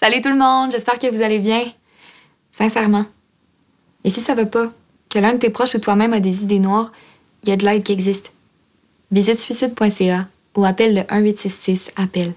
Salut tout le monde, j'espère que vous allez bien. Sincèrement. Et si ça va pas, que l'un de tes proches ou toi-même a des idées noires, il y a de l'aide qui existe. Visite suicide.ca ou appelle le 1866 appel.